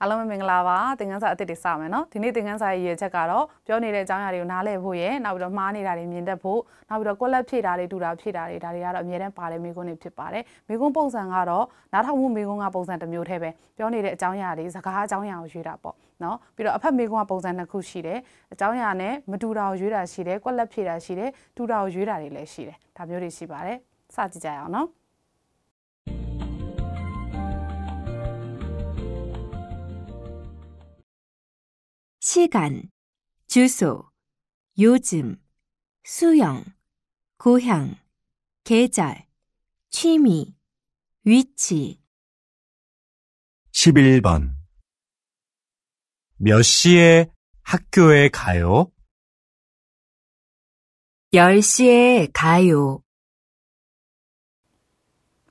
အားလုံးမင်္ဂလာပါသင်ခန်းစာအသစ်တွေစမယ်နော်ဒီနေ့သင်ခန်းစာရဲ့ရည်ချက်ကတော့ပြောနေတဲ့အကြောင်းအရာတွေကိုနားလည်ဖို့ရယ်နောက်ပြီးတော့မှားနေတာတွေမြင်တတ်ဖို့နောက်ပြီးတော့ collab ဖြည့်တာတွေတူတာဖြည့်တာတွေဒါတွေကတော့အများတန်းပါတယ်မိကွန်းတွေဖြစ်ပါတယ်မိကွန်းပုံစံကတော့နားထောင်မှုမိကွန်းကပုံစံတစ်မျိုးတည်းပဲပြောနေတဲ့အကြောင်းအရာတွေစကားအကြောင်းအရာကိုရွေးတာပေါ့နော်ပြီးတော့အဖက်မိကွန်းကပုံစံနှစ်ခုရှိတယ်အကြောင်းအရာနဲ့မတူတာကိုရွေးတာရှိတယ် collab ဖြည့်တာရှိတယ်တူတာကိုရွေးတာတွေလည်းရှိတယ်ဒါမျိုးတွေရှိပါတယ်စကြည့်ကြရအောင်နော် 시간, 주소, 요즘, 수영, 고향, 계절, 취미, 위치. 11번. 몇 시에 학교에 가요? 10시에 가요.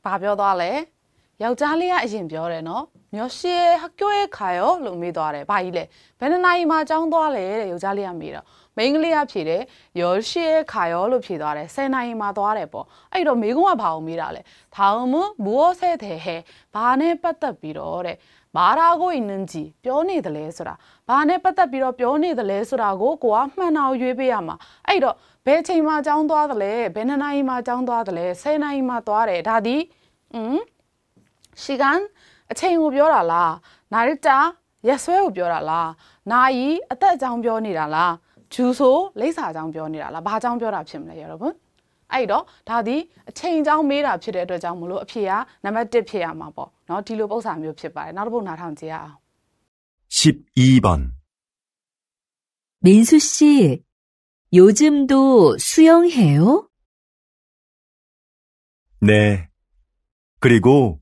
ဘာပြောသွားလဲယောမျိုးရှေဟကျောရဲ့ခါရောလို့မေးသွားတယ်ဘာကြီးလဲဘယ်နှစ်နာရီမှចောင်းသွားလဲတဲ့ယောက်ျားလေးကမေးတော့မိန်းကလေးကဖြေတယ်ယောရှေရဲ့ခါရောလို့ဖြေသွားတယ်10နာရီမှသွားတယ်ပေါ့အဲ့တော့မိကုံးကဘာအောင်မေးတာလဲထောင်မဘူဆဲတဲ့ဟဲဘာနဲ့ပတ်သက်ပြီးတော့တဲ့မာရာကိုအင်းင်းကြီးပြောနေတယ်လဲဆိုတာဘာနဲ့ပတ်သက်ပြီးတော့ပြောနေတယ်လဲဆိုတာကိုကိုကမှန်တာကိုရွေးပေးရမှာအဲ့တော့ဘယ်ချိန်မှចောင်းသွားတယ်လဲဘယ်နှစ်နာရီမှចောင်းသွားတယ်လဲ10နာရီမှသွားတယ်ဒါဒီอืม時間အချိန်ကိုပြောတာလားနာရီတာရက်ဆွဲကိုပြောတာလားနာရီအသက်အကြောင်းပြောနေတာလားဂျူဆိုလိပ်စာအကြောင်းပြောနေတာလားဘာအကြောင်းပြောတာဖြစ်မလဲ 여러분 အဲ့တော့ဒါဒီအချိန်အကြောင်းမေးတာဖြစ်တဲ့အတွက်ကြောင့်မလို့အဖြေကနံပါတ်1ဖြစ်ရမှာပေါ့เนาะဒီလိုပုံစံမျိုးဖြစ်ပါတယ်နောက်တစ်ပုဒ်နားထောင်ကြည့်ရအောင်12번 민수 씨, 요즘도 수영해요? 네. 그리고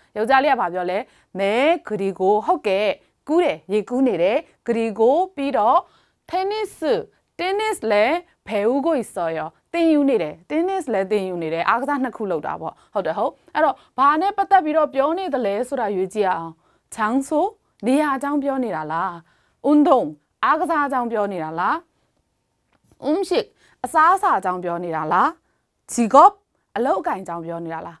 ယောက်ျားလေးကဘာပြောလဲမဲဂရီကိုဟုတ်ကဲ့ကူးတယ်ရေကူးနေတယ်ဂရီကိုပြီးတော့ tennis tennis လဲဘယ်ဦးကိုစော်ရောတင်ယူနေတယ်တင်းနစ်လည်းတင်ယူနေတယ်အားကစားနှစ်ခုလောက်တာပေါ့ဟုတ်တယ်ဟုတ်အဲ့တော့ဘာနဲ့ပတ်သက်ပြီးတော့ပြောနေသလဲဆိုတာရွေးကြည့်အောင်ချောင်းဆိုနေရာအကြောင်းပြောနေတာလားဥန်းဒုံအားကစားအကြောင်းပြောနေတာလားဥမ်ရှိအစားအစာအကြောင်းပြောနေတာလားဂျီကော့အလောက်အကင်အကြောင်းပြောနေတာလား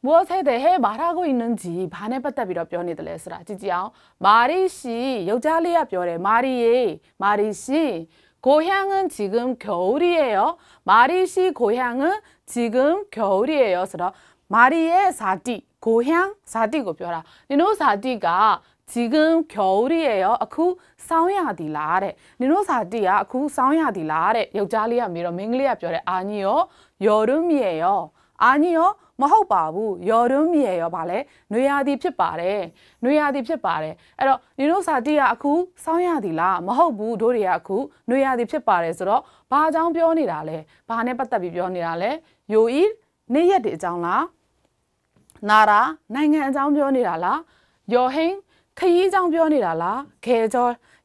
무엇에대해말하고있는지반에빠따비로변이들쓰라지지 요. 마리 씨, 여자리아별에마리에마리씨고향은지금겨울이에 요. 마리씨고향은지금겨울이에 요. 쓰라마리의사디고향사디고별 아. 니노사디가지금겨울이에 요. 아쿠사우야디라 래. 니노사디야아쿠사우야디라 래. 여자리아미러맹리아별에아니 요. 여름이에 요. 아니 요. မဟုတ်ပါဘူးရော်တွန်းမြေရောပါလေနွေရာသီဖြစ်ပါတယ်နွေရာသီဖြစ်ပါတယ်အဲ့တော့ညီတို့စာတိကအခုစောင်းရသည်လားမဟုတ်ဘူးတို့တွေကအခုနွေရာသီဖြစ်ပါတယ်ဆိုတော့ဘာအကြောင်းပြောနေတာလဲဘာနဲ့ပတ်သက်ပြီးပြောနေတာလဲယိုဤနေ့ရက်တွေအကြောင်းလားနာရာနိုင်ငံအကြောင်းပြောနေတာလားယော်ဟင်းခရီးအကြောင်းပြောနေတာလားခေကျော်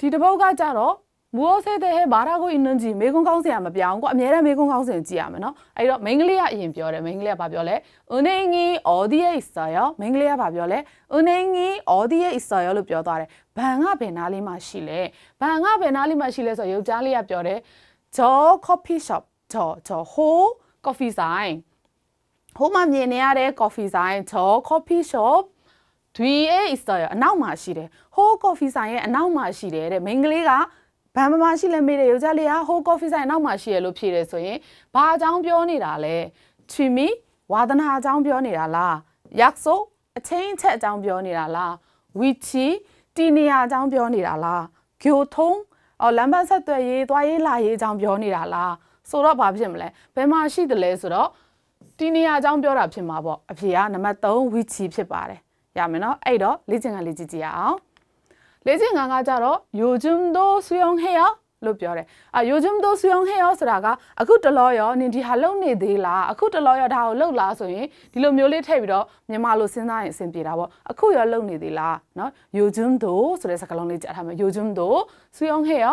ဒီတစ်ပုတ်ကကြတော့မိုးဆဲတဲ့ဟဲဘာသာကိုအင်းကြီးမေကွန်ကောင်းစရာမပြောင်းကွာအများနဲ့မေကွန်ကောင်းစင်ကြည့်ရမယ်နော်အဲ့တော့မိန်းကလေးကအရင်ပြောတယ်မိန်းကလေးကဘာပြောလဲ unengi odie isayo မိန်းကလေးကဘာပြောလဲ unengi odie isayo လို့ပြောသွားတယ်ဘန်ကဘယ်နားလေးမှရှိလဲဘန်ကဘယ်နားလေးမှရှိလဲဆိုတော့ယောက်ျားလေးကပြောတယ် jo coffee shop jo jo ho coffee sign ဟိုမှာမြင်နေရတဲ့ coffee sign jo coffee shop ဒီအေး Easter ရအနောက်မှာရှိတယ်ဟိုး coffee ဆိုင်ရဲ့အနောက်မှာရှိတယ်တဲ့မိန်းကလေးကဗန်မမရှိလဲမေးတယ်ယောက်ျားလေးကဟိုး coffee ဆိုင် အနောက်မှာရှိရလို့ဖြေတယ်ဆိုရင်ဘာအကြောင်းပြောနေတာလဲချီမီဝါသနာအကြောင်းပြောနေတာလားရက်ဆိုအချင်းချက်အကြောင်းပြောနေတာလားဝီချီတီနီယာအကြောင်းပြောနေတာလားဂျိုထုံးအော်လမ်းဘတ်ဆက်သွယ်ရေးသွားရေးလာရေးအကြောင်းပြောနေတာလားဆိုတော့ဘာဖြစ်မလဲဘယ်မှာရှိတယ်လဲဆိုတော့တီနီယာအကြောင်းပြောတာဖြစ်မှာပေါ့အဖေကနံပါတ်3ဝီချီဖြစ်ပါတယ်ရမယ်နော်အဲ့တော့လေ့ကျင့်ခန်းလေးကြည့်ကြည့်ရအောင်လေ့ကျင့်ခန်းကကြတော့요즘도수영해요လို့ပြောတယ်အာ요즘도수영해요ဆိုတာကအခုတလောရောနင်ဒီဟာလုံနေသေးလားအခုတလောရောဒါကိုလှုပ်လားဆိုရင်ဒီလိုမျိုးလေးထည့်ပြီးတော့မြန်မာလိုစဉ်းစားရင်အဆင်ပြေတာပေါ့အခုရောလုံနေသေးလားနော်요즘도ဆိုတဲ့စကားလုံးလေးကြားထားမယ်요즘도수영해요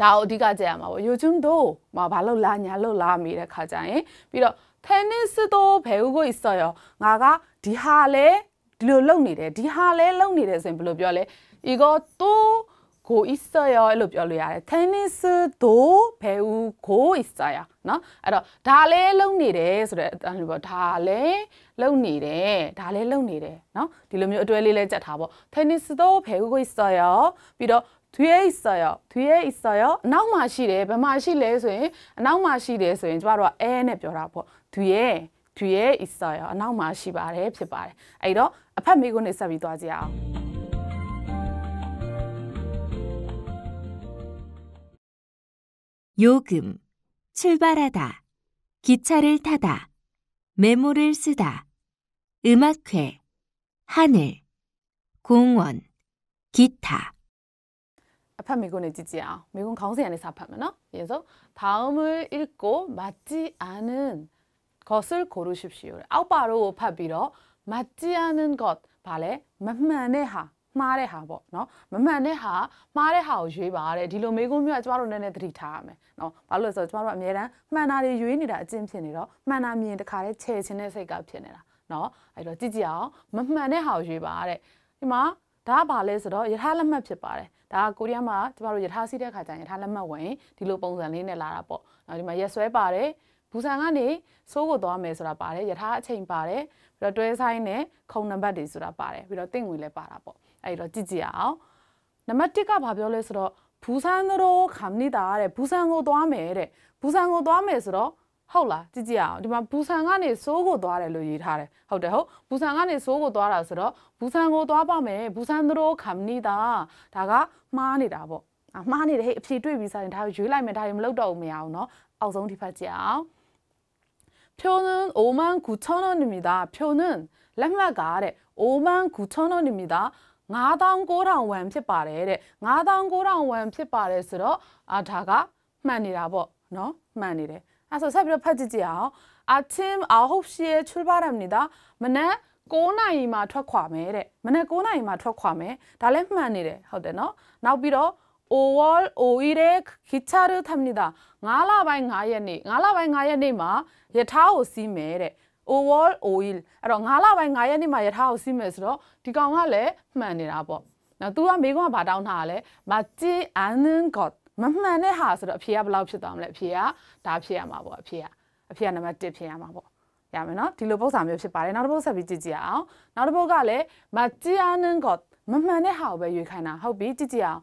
ဒါကိုအဓိကကြည့်ရမှာပေါ့ YouTube တို့မှာဘာလို့လာညာလို့လာမိတဲ့ခါကြရင်ပြီးတော့페니스도배우고있어 요. 나가디하레르렁니 래. 디하레렁니 래. 선생님별로별 래. 이것도고있어 요. 일로별로야 래. 테니스도배우고있어 요. 나? 알 아. 다레렁니 래. 그 래. 아니뭐다레렁니 래. 다레렁니 래. 너? 디로묘အတွဲလေးလဲจัดထားပေါ့.테니스도배우고있어 요. ပြီးတော့뒤에있어 요. 뒤에있어 요. နောက်မှာရှိတယ်။ဘယ်မှာရှိလဲဆိုရင်အနောက်မှာရှိတယ်ဆိုရင်ကျမတို့ကအဲနဲ့ပြောတာပေါ့။ 뒤에 뒤에 있어요နောက်မှာရှိပါတယ်ဖြစ်ပါတယ 요금, 출발하다, 기차를 타다, 메모를 쓰다, 음악회, 하늘, 공원, 기타. 앞판 미군의 지지야. 미군 강세안에서 앞하면 어? 그래서 다음을 읽고 맞지 않은 것을고르십시 오. 아우바로파비로맞지않은것발에만만해하말해하ပေါ့เนาะမမှန်တဲ့ဟာမှားတဲ့ဟာကိုရွေးပါတယ်ဒီလိုမေးခွန်းမျိုးကကျမတို့နည်းနည်းသတိထားရမယ်เนาะဘာလို့လဲဆိုတော့ကျမတို့အများတန်းမှန်တာတွေရွေးနေတာအကျင့်ဖြစ်နေတော့မှန်တာမြင်တခါတည်းချဲခြင်းတဲ့စိတ်ကဖြစ်နေတာเนาะအဲ့တော့ကြည့်ကြည့်အောင်မမှန်တဲ့ဟာကိုရွေးပါတဲ့ဒီမှာဒါကဘာလဲဆိုတော့ယထာလက်မှတ်ဖြစ်ပါတယ်ဒါကကိုရီးယားမှာကျမတို့ယထာစီးတဲ့ခါကျရင်ယထာလက်မှတ်ဝင်ဒီလိုပုံစံလေးနဲ့လာတာပေါ့เนาะဒီမှာရက်ဆွဲပါတယ်ဘူဆန်ကနေစိုးကိုသွားမယ်ဆိုတာပါတယ်ယထာအချိန်ပါတယ်ပြီးတော့တွဲဆိုင်နဲ့ခုံနံပါတ်တွေဆိုတာပါတယ်ပြီးတော့တင့်ငွေလည်းပါတာပေါ့အဲ့တော့ကြည့်ကြည့်အောင်နံပါတ်1ကဘာပြောလဲဆိုတော့ဘူဆန်တို့ခမ်နေတာတဲ့ဘူဆန်ကိုသွားမယ်တဲ့ဘူဆန်ကိုသွားမယ်ဆိုတော့ဟုတ်လားကြည့်ကြည့်အောင်ဒီမှာဘူဆန်ကနေဆိုးကိုသွားတယ်လို့ရေးထားတယ်ဟုတ်တယ်ဟုတ်ဘူဆန်ကနေဆိုးကိုသွားတာဆိုတော့ဘူဆန်ကိုသွားပါမယ်ဘူဆန်တို့ခမ်နေတာဒါကမှားနေတာပေါ့အမှားနေတယ်ဟဲ့အဖြေတွေ့ပြီဆိုရင်ဒါကိုရွေးလိုက်မယ်ဒါရင်မလုပ်တော့ဘူးမရအောင်เนาะအောက်ဆုံးဒီဖက်ကြည့်အောင်표는59,000원입니 다. 표는람마가래59,000원입니 다. 9,900ဝမ်ဖြစ်ပါတယ်တဲ့9,900ဝမ်ဖြစ်ပါတယ်ဆိုတော့အာဒါကမှန်နေတာပေါ့နော်မှန်နေတယ်အဲ့ဆိုဆက်ပြီးတော့ဖတ်ကြည့်ကြအောင်အာချင်းအာဟုတ်ရှေချူပါရမ်နေတာမနက်9နိုင်မှာထွက်ခွာမယ်တဲ့မနက်9နိုင်မှာထွက်ခွာမယ်ဒါလည်းမှန်နေတယ်ဟုတ်တယ်နော်နောက်ပြီးတော့5월5일에기차를탑니 다. 나라바이나예니나라바이나예니마예타오시메레5월5일အဲ့တော့9လပိုင်း9ရက်နေ့မှာရထားကိုစီးမယ်ဆိုတော့ဒီကောင်ကလည်းမှန်နေတာပေါ့နော် तू ကမိကွန်းကဘာတောင်းထားလဲမကျင်းအန်နန်ကော့မမှန်တဲ့ဟာဆိုတော့အဖြေကဘယ်လောက်ဖြစ်သွားမလဲအဖြေကဒါဖြစ်ရမှာပေါ့အဖြေကအဖြေကနံပါတ်1ဖြစ်ရမှာပေါ့ရမယ်နော်ဒီလိုပုံစံမျိုးဖြစ်ပါတယ်နောက်တစ်ပုတ်ဆက်ပြီးကြည့်ကြည့်အောင်နောက်တစ်ပုတ်ကလည်းမကျင်းအန်နန်ကော့မမှန်တဲ့ဟာကိုပဲရွေးခိုင်းတာဟုတ်ပြီကြည့်ကြည့်အောင်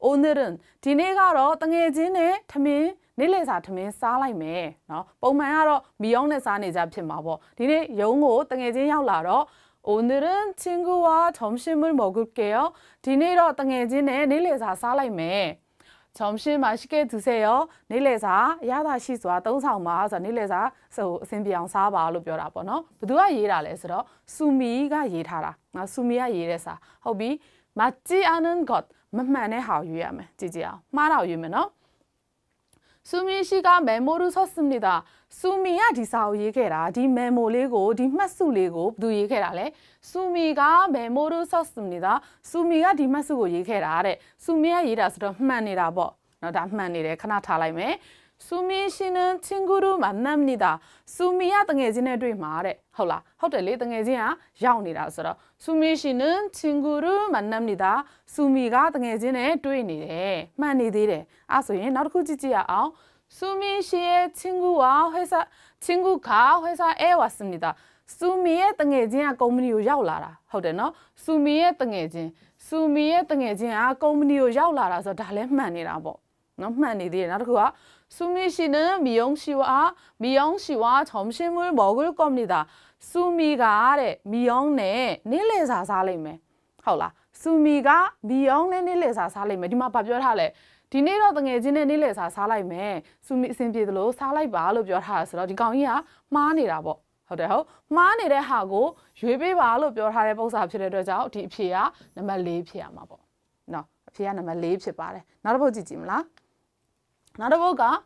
오늘은ဒီနေ့ကတော့တငယ်ချင်းနဲ့ထမင်းနေ့လယ်စာထမင်းစားလိုက်မယ်เนาะပုံမှန်ကတော့မီယောင်းနဲ့စားနေကြဖြစ်မှာပေါ့ဒီနေ့ယုံကိုတငယ်ချင်းရောက်လာတော့오늘은친구와점심을먹을게 요. 디네러땅에진에닐레사살라이 메. 점심맛있게드세 요. 닐레사야다시스와똥상마서닐레사소신비양사바로ပြောတာပေါ့เนาะ.ဘသူကရေးတာလဲဆိုတော့수미가ရေးထားတာ.ငါ수미가ရေးတဲ့စာ.ဟုတ်ပြီ.맞지않은것မမှန်တဲ့ဟာကိုရွေးရမယ်ကြည့်ကြအောင်မှားတာကိုရွေးမယ်နော်ဆူမီရှိကမေမိုရူဆော့စမီတာဆူမီကဒီစာကိုရေးခဲ့တာဒီမေမိုလေးကိုဒီမှတ်စုလေးကိုဘယ်သူရေးခဲ့တာလဲဆူမီကမေမိုရူဆော့စမီတာဆူမီကဒီမှတ်စုကိုရေးခဲ့တာတဲ့ဆူမီကရေးတာဆိုတော့မှန်နေတာပေါ့နော်ဒါမှန်နေတယ်ခဏထားလိုက်မယ်수미씨는친구를만납니 다. 수미야등해진에말 해. 헐 라. 호텔에등해진야야오니라 서. 수미씨는친구를만납니 다. 수미가등해진에တွေ့နေတယ်.만니디 래. 아소예나르쿠지지 야. 수미씨의친구와회사친구가회사에왔습니 다. 수미의등해진야컴퍼니로야올라 라. 호텔 너. 수미의등해 진. 수미의등해진야컴퍼니로야올라라서다လည်းမှန်နေတာပေါ့။နော်မှန်နေသေးတယ်။နောက်တစ်ခုက수미씨는미영씨와미영씨와점심을먹을겁니 다. 수미가아래미영네닐레사사리 메. ဟုတ်လား수미가미영네닐레사사리 메. ဒီမှာဗာပြောထားလဲဒီနေ့တော့တငယ်ချင်းနဲ့နေ့လယ်စာစားလိုက်မယ်။စူမီအဆင်ပြေသလိုစားလိုက်ပါလို့ပြောထားတာဆိုတော့ဒီကောင်ကြီးကမှားနေတာပေါ့။ဟုတ်တယ်ဟုတ်။မှားနေတဲ့ဟာကိုရွေးပေးပါလို့ပြောထားတဲ့ပုံစံဖြစ်တဲ့အတွက်ကြောင့်ဒီအဖြေကနံပါတ်၄ဖြစ်ရမှာပေါ့။နော်အဖြေကနံပါတ်၄ဖြစ်ပါတယ်။နောက်တစ်ပုဒ်ကြည့်ကြည့်မလား။나르보가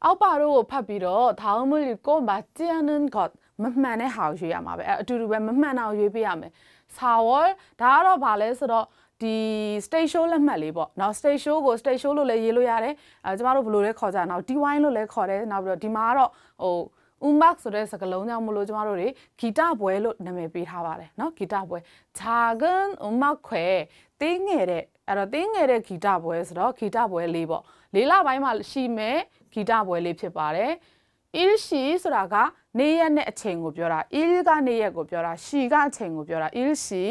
아빠로팝비로다음을읽고맞지않은것만만의하우주야마베두루베만만하고유비하메4월다로발에서ဒီ stage show လက်မှတ်လေးပေါ့။နောက် stage show ကို stage show လို့လည်းရေးလို့ရတယ်။အဲကျမတို့ဘယ်လိုလဲခေါ်ကြ။နောက် DY လို့လည်းခေါ်တယ်။နောက်ပြီးတော့ဒီမှာကတော့ဟို Umak ဆိုတဲ့စကားလုံးကြောင့်မလို့ကျမတို့တွေဂီတပွဲလို့နာမည်ပေးထားပါတယ်เนาะဂီတပွဲ Chagan Umak ခွဲတင်းငယ်တဲ့အဲ့တော့တင်းငယ်တဲ့ဂီတပွဲဆိုတော့ဂီတပွဲလေးပေါ့လေးလပိုင်းမှာရှိမဲ့ဂီတပွဲလေးဖြစ်ပါတယ် il shi ဆိုတာကနေရက်နဲ့အချိန်ကိုပြောတာ il ကနေရက်ကိုပြောတာ shi ကအချိန်ကိုပြောတာ il shi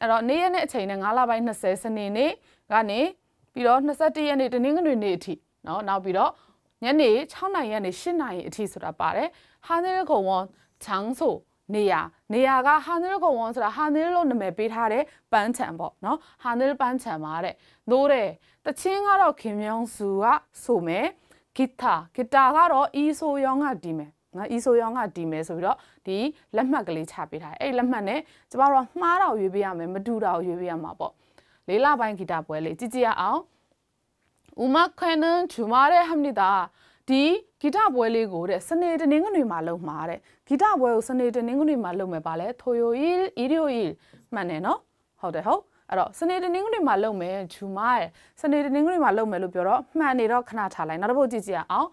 အဲ့တော့နေရက်နဲ့အချိန်နဲ့9လပိုင်း20စနေနေ့ကနေပြီးတော့21ရက်နေ့တနင်္ဂနွေနေ့အထိเนาะနောက်ပြီးတော့ညနေ6နာရီကနေ8နာရီအထိဆိုတာပါတယ်ဟာနေရကုံဝန်းချောင်းဆိုနေရနေရကဟာနေရကုံဝန်းဆိုတာဟာနေရလို့နာမည်ပေးထားတဲ့ပန်းချံပေါ့နော်ဟာနေရပန်းချံပါတဲ့သိုးတယ်တချင်းကတော့ခင်မြောင်စုကဆိုမယ်ဂီတာဂီတာကတော့အီဆိုယောင်းကတီးမယ်နော်အီဆိုယောင်းကတီးမယ်ဆိုပြီးတော့ဒီလက်မှတ်ကလေးချပေးထားတယ်အဲ့လက်မှတ်နဲ့ကျမတို့ကမှားတာကိုရွေးပေးရမယ်မတူတာကိုရွေးပေးရမှာပေါ့လေးလပိုင်းဂီတာပွဲလေးကြည့်ကြည့်ရအောင်ဥမခန်နန်ချူမာရဲဟမ်နီတာဒီဂီတပွဲလေးကိုတဲ့စနေတနင်္ဂနွေမှာလုပ်မှာတဲ့ဂီတပွဲကိုစနေတနင်္ဂနွေမှာလုပ်မယ်ပါလဲထိုယိုအီအီဒီယိုအီမှန်တယ်နော်ဟုတ်တယ်ဟုတ်အဲ့တော့စနေတနင်္ဂနွေမှာလုပ်မယ်ဂျူမာရဲစနေတနင်္ဂနွေမှာလုပ်မယ်လို့ပြောတော့မှန်နေတော့ခဏထားလိုက်နောက်တစ်ပုတ်ကြည့်ကြည့်အောင်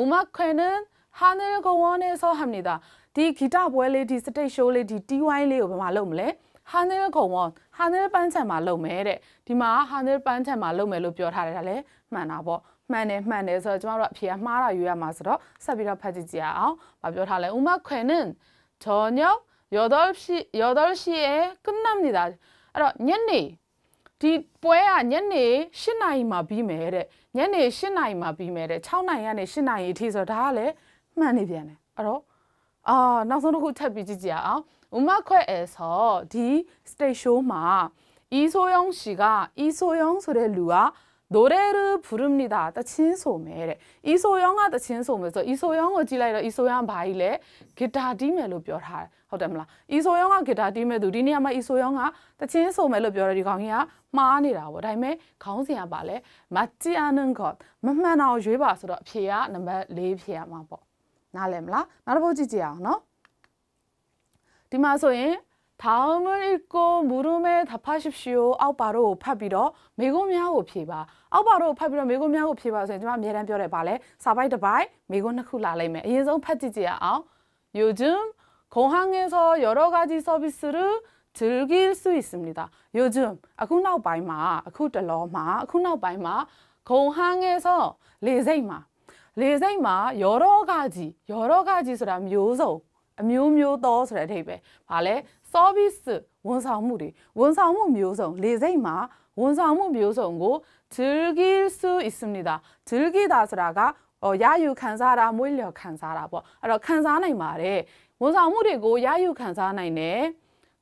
ဥမခန်နန်ဟာနေကိုဝန်နေဆိုဟမ်နီတာဒီဂီတပွဲလေးဒီစတိတ်ရှိုးလေးဒီတီဝိုင်းလေးကိုဘယ်မှာလုပ်မလဲဟာနေကုံဝန်ဟာနေပန်းချံမှာလုပ်မယ်တဲ့ဒီမှာဟာနေပန်းချံမှာလုပ်မယ်လို့ပြောထားတယ်ဒါလည်းမှန်တာပေါ့မှန်တယ်မှန်တယ်ဆိုတော့ကျမတို့အဖေကမှားတာယူရမှာဆိုတော့ဆက်ပြီးတော့ဖတ်ကြည့်ကြရအောင်။မပြောထားလဲ။ဥမခွေနင်ဂျောညော8시8시에끝납니 다. အဲ့တော့ညနေဒီပွဲကညနေ8နာရီမှာပြီးမယ်တဲ့ညနေ8နာရီမှာပြီးမယ်တဲ့6နာရီကနေ8နာရီအထိဆိုတော့ဒါကလည်းမှန်နေပြန်တယ်အဲ့တော့အာနောက်ဆုံးတစ်ခုထပ်ပြီးကြည့်ကြရအောင်ဥမခွဲ့အဲဆိုဒီ stage show မှာအီဆိုယုံရှီကအီဆိုယုံဆိုတဲ့လူက노래를부릅니 다. 다친소매 래. 이소영아다친소매서이소영을지라이라이소영바이래기타디멜로ပြောထားတယ်ဟုတ်တယ်မလား이소영아기타디멜သူဒီနေရာမှာ이소영아တချင်းဆိုမယ်လို့ပြောတဲ့ဒီခေါင်းကြီးကမှားနေတာပေါ့ဒါပေမဲ့ခေါင်းစဉ်ကပါလဲမတီအန်န်ကမမှန်အောင်ရွေးပါဆိုတော့အဖြေကနံပါတ်၄ဖြေရမှာပေါ့နားလည်မလားနောက်တစ်ပုဒ်ကြည့်ကြအောင်နော်ဒီမှာဆိုရင်다음을읽고물음에답하십시 오. 아웃바로팝비러메고미하고피 바. 아웃바로팝비러메고미하고피 바. 그래서제가매란별에발에사바이드바이메고는쿨라레 메. 이성파티지 야. 요즘공항에서여러가지서비스를즐길수있습니 다. 요즘아쿠나우바이마아쿠들러마아쿠나우바이마공항에서레세이마레세이마여러가지여러가지소라묘소အမျိုးမျိုးသောဆိုတဲ့အဓိပ္ပာယ်။ဘာလဲ service ဝန်ဆောင်မှုတွေဝန်ဆောင်မှုမျိုးစုံလေစိတ်မှာဝန်ဆောင်မှုမျိုးစုံကို즐길수있습니다즐기다ဆိုတာကဟောရယူခံစားတာမွေးလျော်ခံစားတာပေါ့အဲ့တော့ခံစားနိုင်ပါတယ်ဝန်ဆောင်မှုတွေကိုရယူခံစားနိုင်တယ်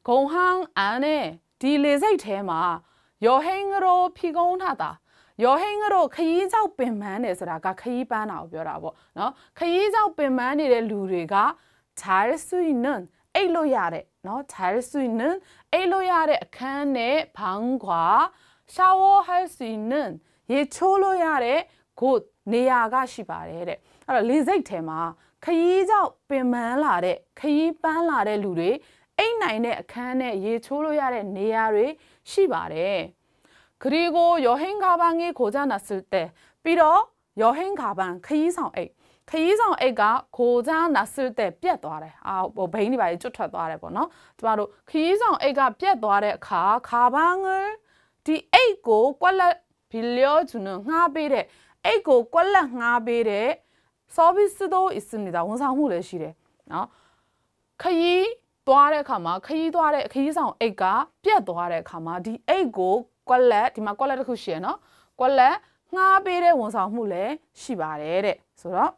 ဂုံဟောင်းအန်နဲ့ဒီလေစိတ်ထဲမှာယောဟင်းကရောဖြီကုန်းထတာယောဟင်းကတော့ခရီးကြောက်ပင်ပန်းတယ်ဆိုတာကခရီးပန်းတာကိုပြောတာပေါ့နော်ခရီးကြောက်ပင်ပန်းနေတဲ့လူတွေက tired swinen အိတ်လို့ရတဲ့เนาะ잘수있는အိတ်လို့ရတဲ့အခန်းနဲ့ဘောင်းခွာရှာဝါ할수있는ရေချိုးလို့ရတဲ့ဂုတ်နေရာကရှိပါတယ်တဲ့အဲ့တော့လေစိတ်ထဲမှာခရီးကြောက်ပင်ပန်းလာတဲ့ခရီးပန်းလာတဲ့လူတွေအိတ်နိုင်တဲ့အခန်းနဲ့ရေချိုးလို့ရတဲ့နေရာတွေရှိပါတယ်그리고여행가방이고장났을때ပြီးတော့여행가방ခရီးဆောင်အိတ်ခရီးဆောင်အိတ်ကခိုးချာနာဆွတဲ့ပြက်သွားတယ်အာဟိုဘိန်းတွေပါကျွတ်ထွက်သွားတယ်ပေါ့နော်ကျမတို့ခရီးဆောင်အိတ်ကပြက်သွားတဲ့အခါခါဘာငယ်ဒီအိတ်ကိုကွက်လက်ဘီလျောဂျူနငှားပေးတဲ့အိတ်ကိုကွက်လက်ငှားပေးတဲ့ service တို့있습니다ဝန်ဆောင်မှုလည်းရှိတယ်နော်ခရီးသွားတဲ့အခါမှာခရီးသွားတဲ့ခရီးဆောင်အိတ်ကပြက်သွားတဲ့အခါမှာဒီအိတ်ကိုကွက်လက်ဒီမှာကွက်လက်တစ်ခုရှိရယ်နော်ကွက်လက်ငှားပေးတဲ့ဝန်ဆောင်မှုလည်းရှိပါတယ်တဲ့ဆိုတော့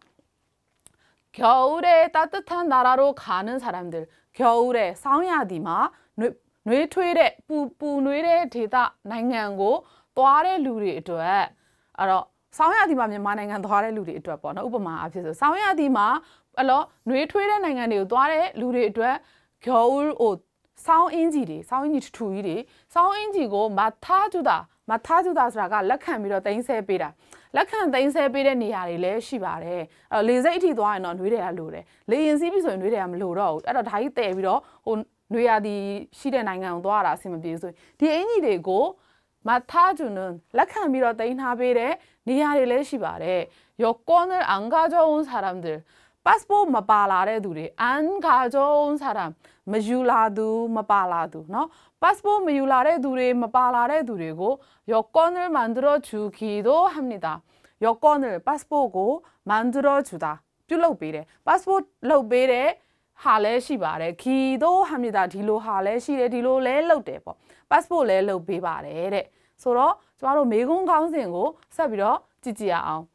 겨울에따뜻한나라로가는사람 들, 겨울에사우야디마뇌퇴의뿌뿌뇌의대다난양고또아래루리또에알아ဆောင်းရာသီမှာမြန်မာနိုင်ငံသွားတဲ့လူတွေအတွက်ပေါ့နော်ဥပမာအဖြစ်ဆိုဆောင်းရာသီမှာအဲ့လိုနှွေးထွေးတဲ့နိုင်ငံတွေကိုသွားတဲ့လူတွေအတွက်ဂေါ်ဟိုဆောင်းအင်ဂျီတွေဆောင်းအင်ဂျီထူကြီးတွေဆောင်းအင်ဂျီကိုမထားကျူတာမထားကျူတာဆိုတာကလက်ခံပြီးတော့တင်ဆက်ပေးတာလက်ခံသိမ်းဆဲပေးတဲ့နေရာတွေလည်းရှိပါတယ်အဲ့တော့လေစိတ်အထိသွားရင်တော့နှွေးတယ်ကလိုတယ်လေရင်စီးပြီဆိုရင်နှွေးတယ်ကမလိုတော့ဘူးအဲ့တော့ဒါကြီးတည်ပြီးတော့ဟိုနှွေးရသည်ရှိတဲ့နိုင်ငံကိုသွားတာအဆင်မပြေဆိုရင်ဒီအင်ကြီးတွေကိုမထားဂျွန်းလက်ခံပြီးတော့တင်ထားပေးတဲ့နေရာတွေလည်းရှိပါတယ်여권을안가져온사람들 passport မပါလာတဲ့သူတွေအန်ခါကြုံးစားတာမယူလာသူမပါလာသူเนาะ passport မယူလာတဲ့သူတွေမပါလာတဲ့သူတွေကိုယောကွန်ရမန်ဒရချူခီတို့ဟမ်နေတာယောကွန်ရ passport ကိုမန်ဒရချူတာပြုတ်လုတ်ပေးတယ် passport လုတ်ပေးတယ်ဟာလဲရှိပါတယ်ခီတို့ဟမ်နေတာဒီလိုဟာလဲရှိတယ်ဒီလိုလဲလုတ်တယ်ပေါ့ passport လဲလုတ်ပေးပါတယ်တဲ့ဆိုတော့ကျမတို့မေကွန်းကောင်းစဉ်ကိုဆက်ပြီးတော့ကြည့်ကြရအောင်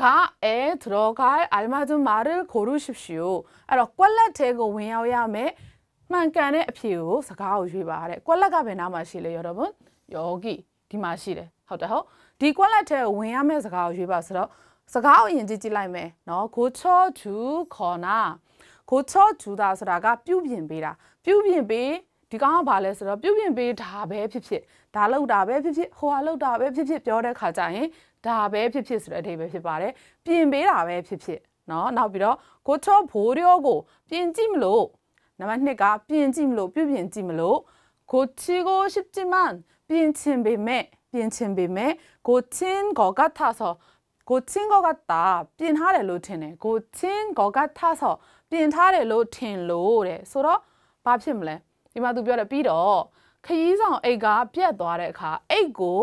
가에들어갈알맞은말을고르십시 오. 알 아, 꼴라대고외야오야매만간의피우사가오주의바 래. 꼴라가왜남아실래여러 분? 여기디마실 래. ဟုတ်တယ်ဟုတ်ဒီ quality ထဲဝင်ရမယ့်စကားကိုရွေးပါဆိုတော့စကားကိုအရင်ကြည့်ကြည့်လိုက်မယ်เนาะကိုချောသူခေါ်နာကိုချောသူတာဆိုတာကပြုပြင်ပေးတာပြုပြင်ပေးဒီကောင်ကဘာလဲဆိုတော့ပြုပြင်ပေးဒါပဲဖြစ်ဖြစ်ဒါလောက်တာပဲဖြစ်ဖြစ်ဟိုဟာလောက်တာပဲဖြစ်ဖြစ်ပြောတဲ့ခါကျရင်ဒါပဲဖြစ်ဖြစ်ဆိုတဲ့အဓိပ္ပာယ်ဖြစ်ပါတယ်ပြင်ပေးတာပဲဖြစ်ဖြစ်เนาะနောက်ပြီးတော့ကိုချောဘိုးရောကိုပြင်ကြည့်မလို့နံပါတ်2ကပြင်ကြည့်မလို့ပြုပြင်ကြည့်မလို့ကိုချီကိုရှိจิมันပြင်ချင်ပေမဲ့ပြင်ချင်ပေမဲ့ကိုချင်းကောကထဆောကိုချင်းကောကတာပြင်ထားတယ်လို့ထင်တယ်ကိုချင်းကောကထဆောပြင်ထားတယ်လို့ထင်လို့တဲ့ဆိုတော့ဘာဖြစ်မလဲဒီမှာသူပြောတယ်ပြီးတော့ခရီးဆောင်အိတ်ကပြက်သွားတဲ့အခါအိတ်ကို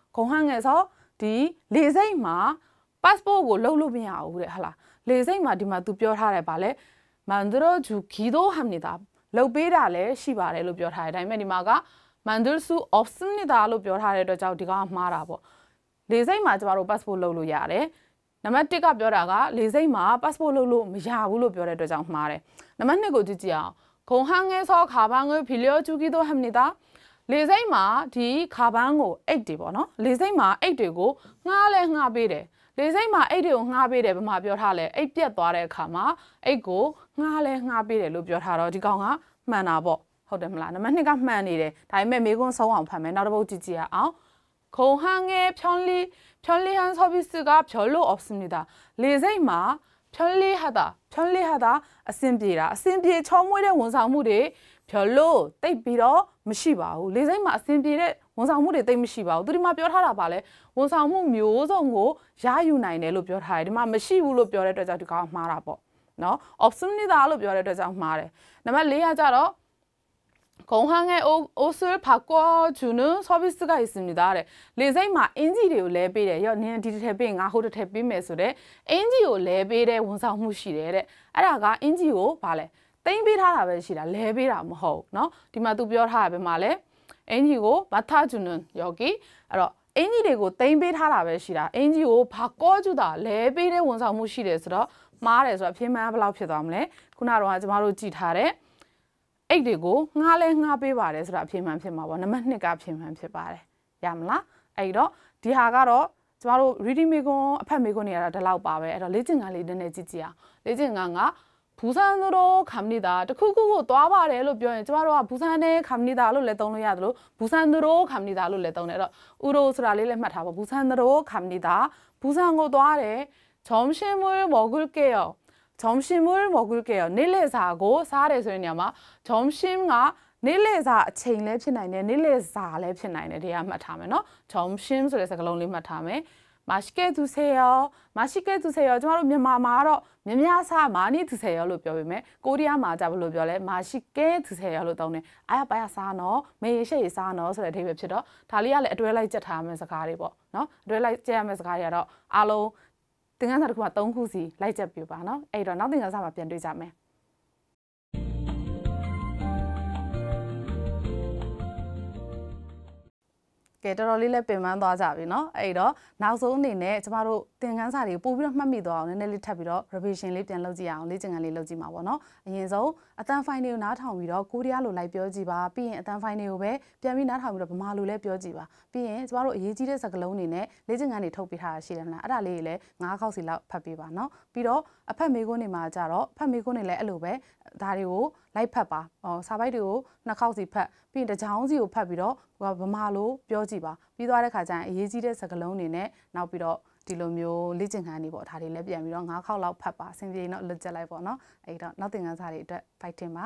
ခုံဟန့်ငယ်ဆိုဒီလေစိတ်မှာ passport ကိုလှုပ်လို့မရဘူးတဲ့ဟလားလေစိတ်မှာဒီမှာ तू ပြောထားတယ်ဗာလဲမန်ဒရိုဂျူခီဒိုဟမ်နေတာလှုပ်ပေးတာလည်းရှိပါတယ်လို့ပြောထားတယ်ဒါပေမဲ့ဒီမှာကမန်ဒရဆူအော့ဖ်စနေတာလို့ပြောထားတဲ့အတွက်ကြောင့်ဒီကောင်မှားတာပေါ့လေစိတ်မှာကျမတို့ passport လှုပ်လို့ရတယ်နံပါတ်1ကပြောတာကလေစိတ်မှာ passport လုပ်လို့မရဘူးလို့ပြောတဲ့အတွက်ကြောင့်မှားတယ်။နံပါတ်2ကိုကြည့်ကြည့်အောင်။ခုံဟန်ငဲဆောခါဘာငွေဖီလျောချူကီတို့ဟမ်နီတာ။လေစိမ့်မှာဒီခါပန်းကိုအိတ်တွေပေါ့နော်လေစိမ့်မှာအိတ်တွေကိုငှားလဲငှားပေးတယ်လေစိမ့်မှာအိတ်တွေကိုငှားပေးတယ်ဗမာပြောထားလဲအိတ်ပြက်သွားတဲ့အခါမှာအိတ်ကိုငှားလဲငှားပေးတယ်လို့ပြောထားတော့ဒီကောင်ကမှန်တာပေါ့ဟုတ်တယ်မလားနံပါတ်2ကမှန်နေတယ်ဒါပေမဲ့မေကွန်းဆုံးအောင်ဖတ်မယ်နောက်တစ်ပုတ်ကြည့်ကြရအောင်ခုံဟန်းငယ်ဖြောင်းလီဖြောင်းလီဟန်ဆော့ဘစ်စကဖြော်လို့ option နေတာလေစိမ့်မှာဖြောလေးဟာတာဖြောလေးဟာတာအဆင်ပြေတာအဆင်ပြေချောမွေးတဲ့ဝန်ဆောင်မှုတွေဖြောလို့တိတ်ပြီးတော့မရှိပါဘူးလေစိတ်မှာအဆင်ပြေတဲ့ဝန်ဆောင်မှုတွေတိတ်မရှိပါဘူးသူဒီမှာပြောထားတာပါလဲဝန်ဆောင်မှုမျိုးစုံကိုရယူနိုင်တယ်လို့ပြောထားတယ်ဒီမှာမရှိဘူးလို့ပြောတဲ့အတွက်ကြောင့်ဒီကောင်မှားတာပေါ့နော် option နေတာလို့ပြောတဲ့အတွက်ကြောင့်မှားတယ်နံပါတ်၄ကကြတော့공항에 오, 옷을바꿔주는서비스가있습니 다. 그 래. 레제이마엔지를레벨에여니는디테베나호도테비메서래엔지요레벨에원상무시 래. 아라가엔지요발 래. တင်ပေးထားတာပဲရှိတာလဲပေးတာမဟုတ်เนาะဒီမှာသူပြောထားတာပဲမှာလဲအင်ဂျီကိုမထဂျွနွန်ယောဂီအဲ့တော့အင်ဂျီတွေကိုတင်ပေးထားတာပဲရှိတာအင်ဂျီကိုဘာကောကျူတာလဲပေးတဲ့ဝန်ဆောင်မှုရှိတယ်ဆိုတော့မှားတယ်ဆိုတော့အပြင်းမှန်းဘယ်လောက်ဖြစ်သွားမလဲခုနကတော့ကျွန်တော်တို့ကြည်ထားတဲ့အိတ်တွေကိုငှားလဲငှားပေးပါတယ်ဆိုတာအဖြစ်မှန်ဖြစ်မှာပေါ့နံပါတ်2ကအဖြစ်မှန်ဖြစ်ပါတယ်ရမလားအဲ့တော့ဒီဟာကတော့ကျမတို့ reading မေကွန်းအဖက်မေကွန်းနေရတာဒီလောက်ပါပဲအဲ့တော့လေ့ကျင့်ခန်းလေးနည်းနည်းကြည့်ကြည့်အောင်လေ့ကျင့်ခန်းကဘူဆန်တို့ခမ်နီတာတခုခုကိုသွားပါတယ်လို့ပြောရင်ကျမတို့ကဘူဆန်နဲ့ခမ်နီတာလို့လည်းသုံးလို့ရတယ်လို့ဘူဆန်တို့ခမ်နီတာလို့လည်းသုံးတယ်အဲ့တော့ဥရိုဆိုတာလေးလည်းမှတ်ထားပါဘူဆန်တို့ခမ်နီတာဘူဆန်ကိုသွားတယ်점심을먹을게요점심을먹을게 요. 닐레사고사를쓰냐마점심과닐레사체인레피나이네닐레사레피나이네대야맡아면너점심소리사글롱리맡아면맛있게드세 요. 맛있게드세 요. ကျမတို့မြန်မာမှာတော့မြမဆာမာနီ30လို့ပြောပေမဲ့ကိုရီးယားမှာကြဘလို့ပြောလဲ맛있게드세요လို့သုံးတယ်။အားရပါရစားနော်။မေရရှိရစားနော်ဆိုတဲ့အဓိပ္ပာယ်ဖြစ်တော့ဒါလေးကလည်းအတွဲလိုက်ကြက်ထားရမယ့်စကားတွေပေါ့နော်။အတွဲလိုက်ကြက်ရမယ့်စကားတွေကတော့အားလုံးသင်ခန်းစာတစ်ခုမှာ၃ခုစီလိုက်ချက်ပြပါနော်အဲ့တော့နောက်သင်ခန်းစာမှာပြန်တွေ့ကြမယ်ကဲတော်တော်လေးလည်းပင်ပန်းသွားကြပြီเนาะအဲ့တော့နောက်ဆုံးအနေနဲ့ကျမတို့သင်ခန်းစာတွေပို့ပြီးတော့မှတ်မိသွားအောင်နည်းနည်းလေးထပ်ပြီးတော့ revision လေးပြန်လုပ်ကြည့်အောင်လေ့ကျင့်ခန်းလေးလုပ်ကြည့်မှာပေါ့เนาะအရင်ဆုံးအတန်းဖိုင်တွေကိုနားထောင်ပြီးတော့ကိုရီးယားလိုလိုက်ပြောကြည့်ပါပြီးရင်အတန်းဖိုင်တွေကိုပဲပြန်ပြီးနားထောင်ပြီးတော့ဗမာလိုလည်းပြောကြည့်ပါပြီးရင်ကျမတို့အရေးကြီးတဲ့စကားလုံးတွေနဲ့လေ့ကျင့်ခန်းတွေထုတ်ပေးထားတာရှိတယ်မလားအဲ့ဒါလေးတွေလည်း၅ခေါက်စီလောက်ဖတ်ပေးပါเนาะပြီးတော့အဖက်မေးခွန်းတွေမှာကြတော့အဖက်မေးခွန်းတွေလည်းအဲ့လိုပဲဒါတွေကိုလိုက်ဖတ်ပါစာပိုက်တွေကိုနှစ်ခေါက်စီဖတ်ပြီးရင်တစ်ချောင်းစီကိုဖတ်ပြီးတော့ဗမာလိုပြောကြည့်ပါပြီးသွားတဲ့ခါကျရင်အရေးကြီးတဲ့စကားလုံးတွေနဲ့နောက်ပြီးတော့ဒီလိုမျိုးလေ့ကျင့်ခန်းတွေပေါ့ဒါတွေလည်းပြန်ပြီးတော့၅ခေါက်လောက်ဖတ်ပါအဆင်ပြေတော့လွတ်ကျက်လိုက်ပေါ့နော်အဲ့တော့နောက်သင်ခန်းစာတွေအတွက် fighting ပါ